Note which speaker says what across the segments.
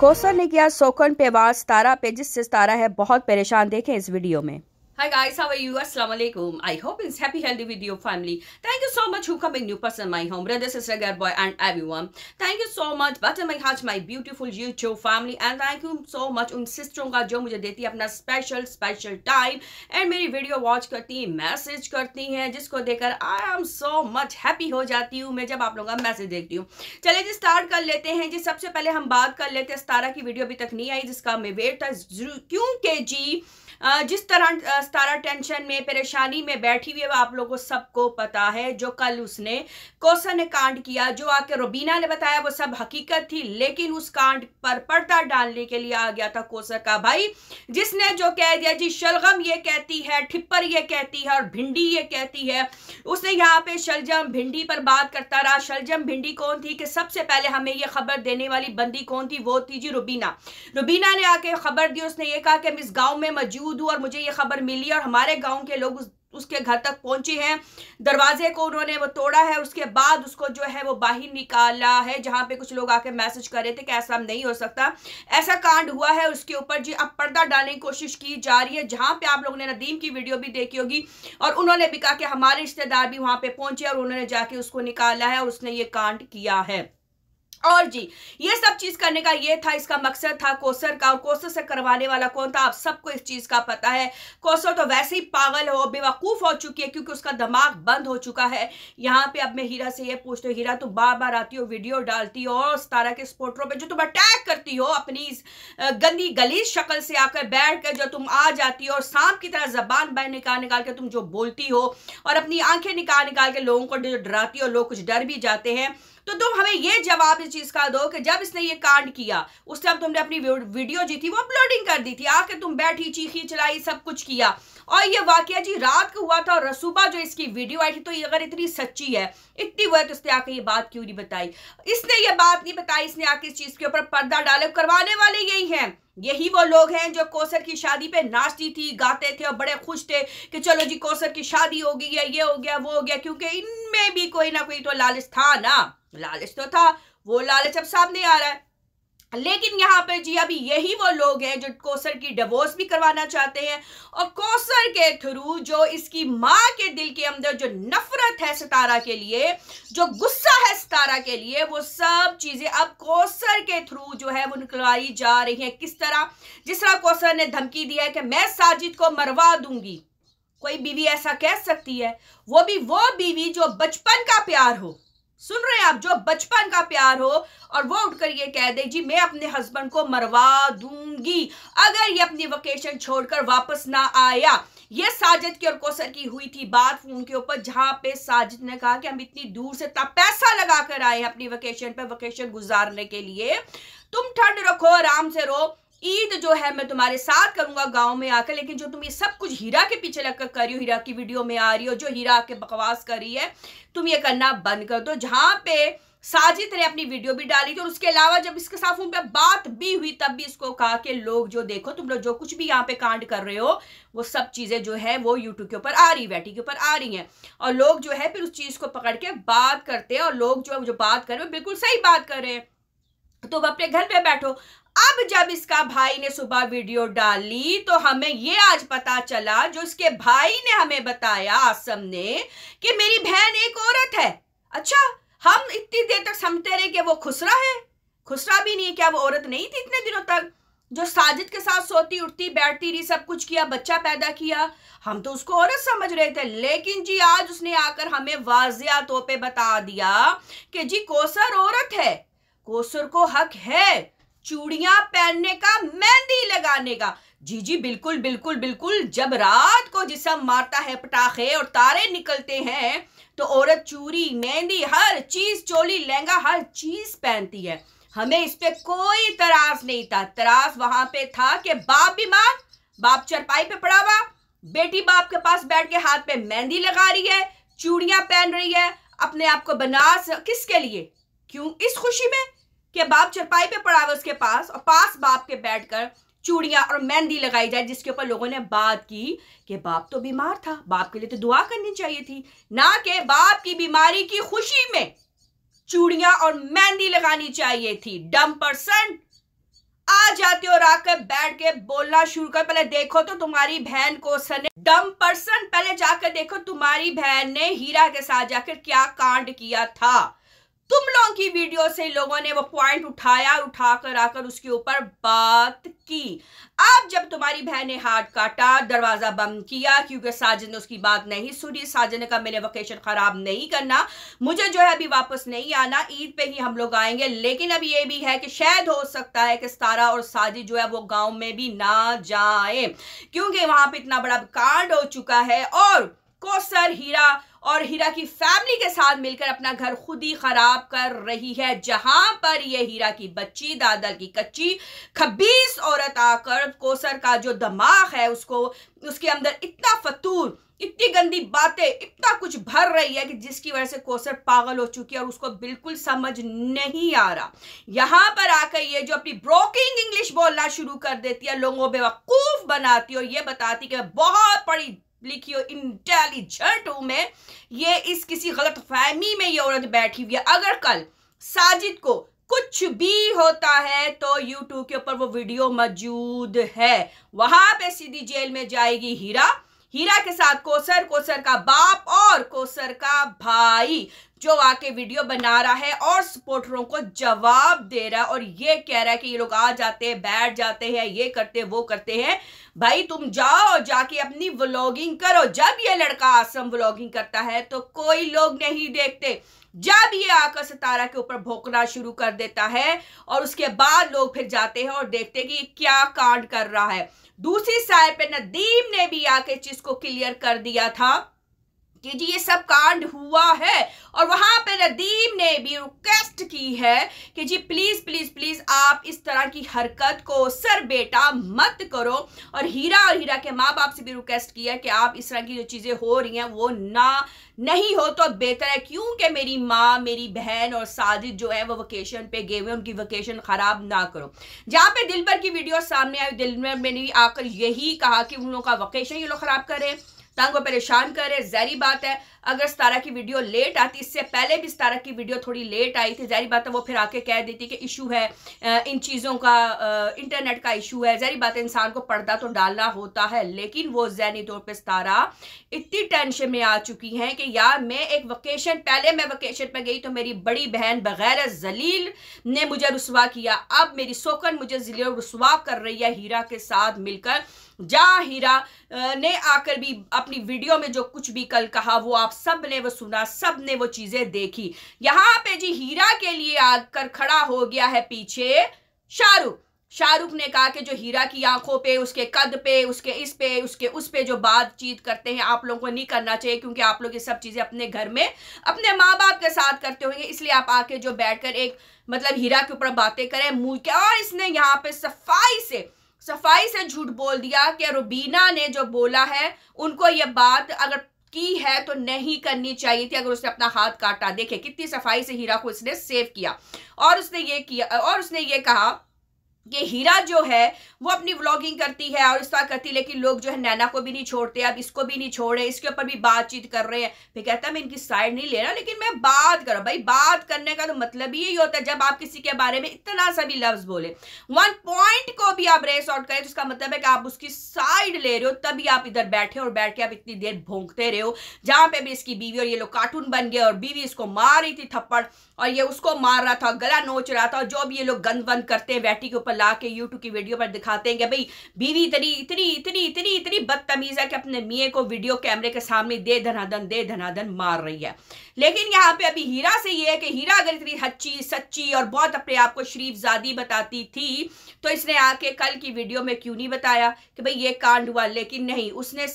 Speaker 1: खोसर ने किया सोखन पे वार तारा पे जिससे तारा है बहुत परेशान देखें इस वीडियो में Hi guys, how are you? Assalamu alaikum. I hope it's happy, healthy with your family. Thank you so much for coming new person my home, brother, sister, girl, boy, and everyone. Thank you so much, butter my heart, my beautiful YouTube family, and thank you so much उन सिस्टरों who जो me देती special, special time. And my video watch, karti, message, karti hai, jisko dekar, I am so much happy ho jati hu, main jab aap जब message लोगों का message देखती हूँ चले जी start कर लेते हैं जी सबसे पहले हम बात कर लेते हैं सतारा की वीडियो अभी तक नहीं आई जिसका मैं वेट था क्योंकि जी जिस तरह सतारा टेंशन में परेशानी में बैठी हुई है आप लोगों सबको पता है जो कल उसने ने कांड किया जो आके रुबीना ने बताया वो सब हकीकत थी लेकिन उस कांड पर पर्दा डालने के लिए आ गया था कोसा का भाई जिसने जो कह दिया जी शलगम ये कहती है ठिप्पर ये कहती है और भिंडी ये कहती है उसने यहाँ पे शलजम भिंडी पर बात करता रहा शलजम भिंडी कौन थी कि सबसे पहले हमें ये खबर देने वाली बंदी कौन थी वो थी जी रुबीना रुबीना ने आके खबर दी उसने ये कहा कि मैं इस गाँव में मौजूद हूँ और मुझे ये खबर मिली मिली और हमारे गांव के लोग उस उसके घर तक पहुंची हैं दरवाजे को उन्होंने वो तोड़ा है उसके बाद उसको जो है वो बाहर निकाला है जहां पे कुछ लोग आके मैसेज कर रहे थे कि ऐसा नहीं हो सकता ऐसा कांड हुआ है उसके ऊपर जी अब पर्दा डालने की कोशिश की जा रही है जहां पे आप लोगों ने नदीम की वीडियो भी देखी होगी और उन्होंने भी कहा कि हमारे रिश्तेदार भी वहां पर पहुंचे और उन्होंने जाके उसको निकाला है और उसने ये कांड किया है और जी ये सब चीज करने का ये था इसका मकसद था कोसर का और कोसर से करवाने वाला कौन था आप सबको इस चीज का पता है कोसर तो वैसे ही पागल हो बेवकूफ हो चुकी है क्योंकि उसका दिमाग बंद हो चुका है यहाँ पे अब मैं हीरा से ये पूछती हूँ हीरा तुम बार बार आती हो वीडियो डालती हो और तारा के स्पोर्टरों पर जो तुम अटैक करती हो अपनी गंदी गली शक्ल से आकर बैठ कर जो तुम आ जाती हो और सांप की तरह जबान बह निकाल निकाल के तुम जो बोलती हो और अपनी आंखें निकाल निकाल के लोगों को डराती हो लोग कुछ डर भी जाते हैं तो तुम हमें ये जवाब इस चीज का दो कि जब इसने ये कांड किया उस टाइम तुमने अपनी वीडियो जी थी वो अपलोडिंग कर दी थी आके तुम बैठी चीखी चलाई सब कुछ किया और ये वाक्य जी रात को हुआ था और रसूबा जो इसकी वीडियो आई थी तो ये अगर इतनी सच्ची है इतनी वह तो उसने आके ये बात क्यों नहीं बताई इसने ये बात नहीं बताई इसने आके इस चीज के ऊपर पर्दा डाले करवाने वाले यही है यही वो लोग हैं जो कोसर की शादी पे नाचती थी गाते थे और बड़े खुश थे कि चलो जी कोसर की शादी हो गई है ये हो गया वो हो गया क्योंकि इनमें भी कोई ना कोई तो लालच था ना लालच तो था वो लालच अब सामने आ रहा है लेकिन यहाँ पर जी अभी यही वो लोग हैं जो कोसर की डिवोर्स भी करवाना चाहते हैं और कोसर के थ्रू जो इसकी माँ के दिल के अंदर जो नफरत है सितारा के लिए जो गुस्सा है सितारा के लिए वो सब चीज़ें अब कौसर के थ्रू जो है वो निकलवाई जा रही हैं किस तरह जिस तरह कौसर ने धमकी दी है कि मैं साजिद को मरवा दूंगी कोई बीवी ऐसा कह सकती है वो भी वो बीवी जो बचपन का प्यार हो सुन रहे हैं आप जो बचपन का प्यार हो और वो उठकर ये कह दे जी मैं अपने हस्बैंड को मरवा दूंगी अगर ये अपनी वकेशन छोड़कर वापस ना आया ये साजिद की और कोसर की हुई थी बात फोन के ऊपर जहां पे साजिद ने कहा कि हम इतनी दूर से तब पैसा लगाकर आए हैं अपनी वकेशन पे वकेशन गुजारने के लिए तुम ठंड रखो आराम से रहो ईद जो है मैं तुम्हारे साथ करूंगा गांव में आकर लेकिन जो तुम ये सब कुछ हीरा के पीछे लगकर कर रही हो हीरा की वीडियो में आ रही हो जो हीरा के बकवास कर रही है तुम ये करना बंद कर दो जहां पे साजिद ने अपनी वीडियो भी डाली थी और उसके अलावा जब इसके साथ उन पर बात भी हुई तब भी इसको कहा कि लोग जो देखो तुम लोग जो कुछ भी यहाँ पे कांड कर रहे हो वो सब चीज़ें जो है वो यूट्यूब के ऊपर आ रही वैटी के ऊपर आ रही हैं और लोग जो है फिर उस चीज़ को पकड़ के बात करते हैं और लोग जो जो बात कर रहे हो बिल्कुल सही बात कर रहे हैं तो अब अपने घर पे बैठो अब जब इसका भाई ने सुबह वीडियो डाली तो हमें ये आज पता चला जो इसके भाई ने हमें बताया आसम ने कि मेरी बहन एक औरत है अच्छा हम इतनी देर तक समझते रहे कि वो खुसरा है खुसरा भी नहीं क्या वो औरत नहीं थी इतने दिनों तक जो साजिद के साथ सोती उठती बैठती रही सब कुछ किया बच्चा पैदा किया हम तो उसको औरत समझ रहे थे लेकिन जी आज उसने आकर हमें वाजिया तौर पे बता दिया कि जी कोसर औरत है कोसर को हक है चूड़ियां पहनने का मेहंदी लगाने का जी जी बिल्कुल बिल्कुल बिल्कुल जब रात को जिसम मारता है पटाखे और तारे निकलते हैं तो औरत चूड़ी मेहंदी हर चीज चोली लहंगा हर चीज पहनती है हमें इस पे कोई तराश नहीं था तराश वहां पे था कि बाप बीमार बाप चरपाई पे पड़ा हुआ बेटी बाप के पास बैठ के हाथ पे मेहंदी लगा रही है चूड़ियां पहन रही है अपने आप को बनास किसके लिए क्यों इस खुशी में कि बाप चरपाई पे पड़ा है उसके पास और पास बाप के बैठकर चूड़ियां और मेहंदी लगाई जाए जिसके ऊपर लोगों ने बात की कि बाप तो बीमार था बाप के लिए तो दुआ करनी चाहिए थी ना कि बाप की बीमारी की खुशी में चूड़ियां और मेहंदी लगानी चाहिए थी डम पर्सन आ जाते और आकर बैठ के बोलना शुरू कर पहले देखो तो तुम्हारी बहन को सने डम पर्सन पहले जाकर देखो तुम्हारी बहन ने हीरा के साथ जाकर क्या कांड किया था तुम लोगों की वीडियो से लोगों ने वो पॉइंट उठाया उठाकर आकर उसके ऊपर बात की अब जब तुम्हारी बहन ने हाथ काटा दरवाज़ा बंद किया क्योंकि साजिद ने उसकी बात नहीं सुनी साजन का मेरे मैंने वकेशन ख़राब नहीं करना मुझे जो है अभी वापस नहीं आना ईद पे ही हम लोग आएंगे लेकिन अब ये भी है कि शायद हो सकता है कि सारा और साजिद जो है वो गाँव में भी ना जाए क्योंकि वहां पर इतना बड़ा कांड हो चुका है और कोसर हीरा और हीरा की फैमिली के साथ मिलकर अपना घर खुद ही खराब कर रही है जहां पर यह हीरा की बच्ची दादल की कच्ची खबीस औरत आकर कोसर का जो दिमाग है उसको उसके अंदर इतना फतूर इतनी गंदी बातें इतना कुछ भर रही है कि जिसकी वजह से कोसर पागल हो चुकी है और उसको बिल्कुल समझ नहीं आ रहा यहाँ पर आकर ये जो अपनी ब्रोकिंग इंग्लिश बोलना शुरू कर देती है लोगों बेवकूफ़ बनाती है और ये बताती कि बहुत बड़ी लिखी हो इंटेलिजेंट हूं मैं ये इस किसी गलत फहमी में ये औरत बैठी हुई है अगर कल साजिद को कुछ भी होता है तो यूट्यूब के ऊपर वो वीडियो मौजूद है वहां पे सीधी जेल में जाएगी हीरा हीरा के साथ कोसर कोसर का बाप और कोसर का भाई जो आके वीडियो बना रहा है और सपोर्टरों को जवाब दे रहा है और ये कह रहा है कि ये लोग आ जाते हैं बैठ जाते हैं ये करते वो करते हैं भाई तुम जाओ जाके अपनी व्लॉगिंग करो जब ये लड़का आसम व्लॉगिंग करता है तो कोई लोग नहीं देखते जब ये आकर सितारा के ऊपर भोंकना शुरू कर देता है और उसके बाद लोग फिर जाते हैं और देखते हैं कि ये क्या कांड कर रहा है दूसरी साइड पे नदीम ने भी आके चीज को क्लियर कर दिया था कि जी ये सब कांड हुआ है और वहां ने भी रिक्वेस्ट की है कि जी प्लीज़ प्लीज़ प्लीज़ आप इस तरह की हरकत को सर बेटा मत करो और हीरा और हीरा के माँ बाप से भी रिक्वेस्ट किया कि आप इस तरह की जो चीज़ें हो रही हैं वो ना नहीं हो तो बेहतर है क्योंकि मेरी माँ मेरी बहन और साजिद जो है वो वकेशन पे गए हुए उनकी वकेशन ख़राब ना करो जहां पे दिल की वीडियो सामने आई दिल में मैंने आकर यही कहा कि उन लोगों का वकेशन ये लोग ख़राब करें तंग और परेशान कर रहे जहरी बात है अगर सतारा की वीडियो लेट आती इससे पहले भी सतारा की वीडियो थोड़ी लेट आई थी जहरी बात है वो फिर आके कह देती कि इशू है इन चीज़ों का इंटरनेट का इशू है जहरी बात है इंसान को पर्दा तो डालना होता है लेकिन वो जहनी तौर पर सतारा इतनी टेंशन में आ चुकी हैं कि यार मैं एक वकेशन पहले मैं वकेशन पर गई तो मेरी बड़ी बहन बगैर जलील ने मुझे रसवा किया अब मेरी सोकन मुझे जलील रसवा कर रही है हीरा के साथ मिलकर जा हीरा ने आकर भी अपने अपनी वीडियो में जो कुछ भी कल कहा वो आप सब ने वो सुना सब ने वो चीजें देखी यहां पे जी हीरा के लिए आकर खड़ा हो गया है पीछे शाहरुख शाहरुख ने कहा कि जो हीरा की आंखों पे उसके कद पे उसके इस पे उसके उस पे जो बातचीत करते हैं आप लोगों को नहीं करना चाहिए क्योंकि आप लोग ये सब चीज़ें अपने घर में अपने माँ बाप के साथ करते होंगे इसलिए आप आके जो बैठकर एक मतलब हीरा के ऊपर बातें करें मुंह के और इसने यहाँ पे सफाई से सफाई से झूठ बोल दिया कि रुबीना ने जो बोला है उनको ये बात अगर की है तो नहीं करनी चाहिए थी अगर उसने अपना हाथ काटा देखे कितनी सफाई से हीरा को उसने सेव किया और उसने ये किया और उसने ये कहा ये हीरा जो है वो अपनी व्लॉगिंग करती है और इस तरह करती है लेकिन लोग जो है नैना को भी नहीं छोड़ते अब इसको भी नहीं छोड़ रहे इसके ऊपर भी बातचीत कर रहे हैं फिर कहता है मैं इनकी साइड नहीं ले रहा लेकिन मैं बात करूँ भाई बात करने का तो मतलब ही यही होता है जब आप किसी के बारे में इतना सा भी लफ्ज बोले वन पॉइंट को भी आप रेस आउट करें तो उसका मतलब है कि आप उसकी साइड ले रहे हो तभी आप इधर बैठे और बैठ के आप इतनी देर भोंकते रहे हो जहाँ पे भी इसकी बीवी और ये लोग कार्टून बन गए और बीवी इसको मार रही थी थप्पड़ और ये उसको मार रहा था गला नोच रहा था और जो भी ये लोग गंद बंद करते हैं बैठी के ऊपर ला के यूट्यूब की वीडियो पर दिखाते हैं कि भाई बीवी इतनी इतनी इतनी इतनी इतनी बदतमीज़ है कि अपने मियाँ को वीडियो कैमरे के सामने दे धनाधन दे धनाधन मार रही है लेकिन यहाँ पे अभी हीरा से ये है कि हीरा अगर इतनी हच्ची सच्ची और बहुत अपने आप को शरीफजादी बताती थी तो इसने आके कल की वीडियो में क्यों नहीं बताया कि भाई ये कांड हुआ लेकिन नहीं उसने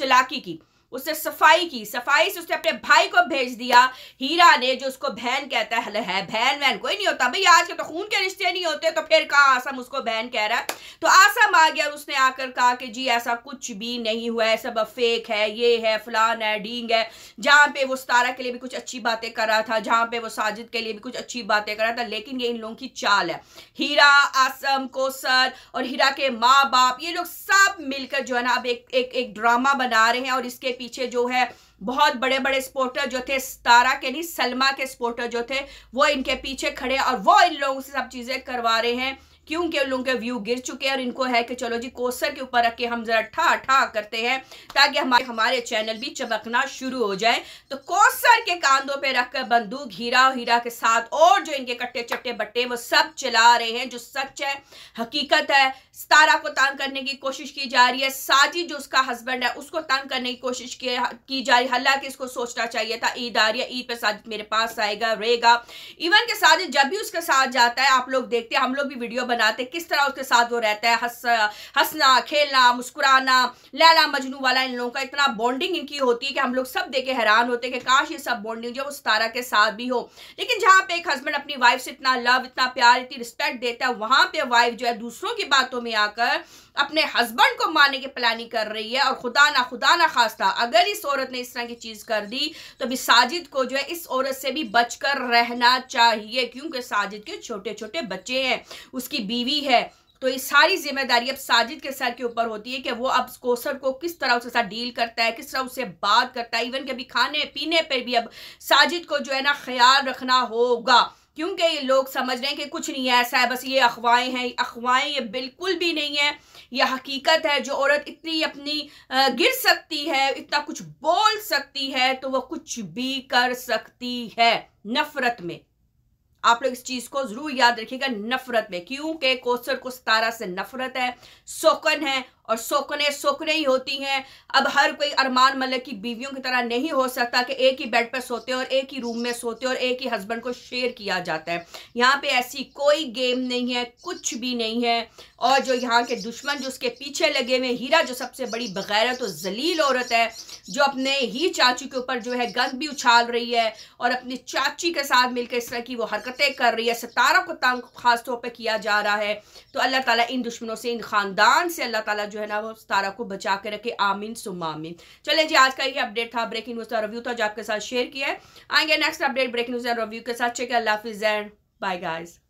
Speaker 1: चलाकी की उसने सफाई की सफाई से उसने अपने भाई को भेज दिया हीरा ने जो उसको बहन कहता है है बहन बहन कोई नहीं होता भाई के तो खून के रिश्ते नहीं होते तो फिर कहा आसम उसको बहन कह रहा है तो आसम आ गया उसने आकर कहा कि जी ऐसा कुछ भी नहीं हुआ है सब फेक है ये है फलान है डींग है जहाँ पे वो सतारा के लिए भी कुछ अच्छी बातें कर रहा था जहाँ पे वो साजिद के लिए भी कुछ अच्छी बातें कर रहा था लेकिन ये इन लोगों की चाल है हीरा आसम कोसर और हीरा के माँ बाप ये लोग सब मिलकर जो है ना अब एक, एक ड्रामा बना रहे हैं और इसके पीछे जो है बहुत बड़े बड़े स्पोर्टर जो थे तारा के नहीं सलमा के स्पोर्टर जो थे वो इनके पीछे खड़े और वो इन लोगों से सब चीज़ें करवा रहे हैं क्योंकि उन लोगों के व्यू गिर चुके हैं और इनको है कि चलो जी कोसर के ऊपर रख के हम जरा ठा ठा करते हैं ताकि हमारे हमारे चैनल भी चमकना शुरू हो जाए तो कोसर के कांधों पे कर बंदूक हीरा हीरा के साथ और जो इनके कट्टे चट्टे बट्टे वो सब चला रहे हैं जो सच है हकीकत है सतारा को तंग करने की कोशिश की जा रही है साजी जो उसका हस्बैंड है उसको तंग करने की कोशिश की जा रही है हालांकि इसको सोचना चाहिए था ईद आ रही है ईद पर साजिद मेरे पास आएगा रहेगा इवन के साजिद जब भी उसके साथ जाता है आप लोग देखते हैं हम लोग भी वीडियो बना बनाते किस तरह उसके साथ वो रहता है हंस हंसना खेलना मुस्कुराना लैला मजनू वाला इन लोगों का इतना बॉन्डिंग इनकी होती है कि हम लोग सब देखे हैरान होते हैं कि काश ये सब बॉन्डिंग जो उस तारा के साथ भी हो लेकिन जहाँ पे एक हस्बैंड अपनी वाइफ से इतना लव इतना प्यार इतनी रिस्पेक्ट देता है वहाँ पर वाइफ जो है दूसरों की बातों में आकर अपने हस्बैंड को मारने की प्लानिंग कर रही है और खुदा ना खुदा ना खास्ता अगर इस औरत ने इस तरह की चीज़ कर दी तो भी साजिद को जो है इस औरत से भी बचकर रहना चाहिए क्योंकि साजिद के छोटे छोटे बच्चे हैं उसकी बीवी है तो ये सारी जिम्मेदारी अब साजिद के सर के ऊपर होती है कि वो अब कोसर को किस तरह उसके साथ डील करता है किस तरह उससे बात करता है इवन कि अभी खाने पीने पर भी अब साजिद को जो है ना ख्याल रखना होगा क्योंकि ये लोग समझ रहे हैं कि कुछ नहीं है ऐसा है बस ये अफवाहें हैं अफवाहें ये बिल्कुल भी नहीं है यह हकीकत है जो औरत इतनी अपनी गिर सकती है इतना कुछ बोल सकती है तो वह कुछ भी कर सकती है नफ़रत में आप लोग इस चीज़ को ज़रूर याद रखिएगा नफरत में क्योंकि कोसर को सतारा से नफरत है सोकन है और सोकने सोकने ही होती हैं अब हर कोई अरमान मलिक की बीवियों की तरह नहीं हो सकता कि एक ही बेड पर सोते और एक ही रूम में सोते और एक ही हस्बैंड को शेयर किया जाता है यहाँ पे ऐसी कोई गेम नहीं है कुछ भी नहीं है और जो यहाँ के दुश्मन जो उसके पीछे लगे हुए हीरा जो सबसे बड़ी बगैरत तो जलील औरत है जो अपने ही चाची के ऊपर जो है गंद भी उछाल रही है और अपनी चाची के साथ मिलकर इस तरह की वो हरकतें कर रही है सितारों को तंग खास तौर पर किया जा रहा है तो अल्लाह ताली इन दुश्मनों से इन ख़ानदान से अल्लाह ताली जो है ना वो तारा को बचा के रखे आमीन सुमामीन चले जी आज का ये अपडेट था ब्रेकिंग न्यूज़ का रिव्यू था जो आपके साथ शेयर किया है आएंगे next update breaking news and review के साथ चेक अल्लाह हाफिज एंड बाय गाइज़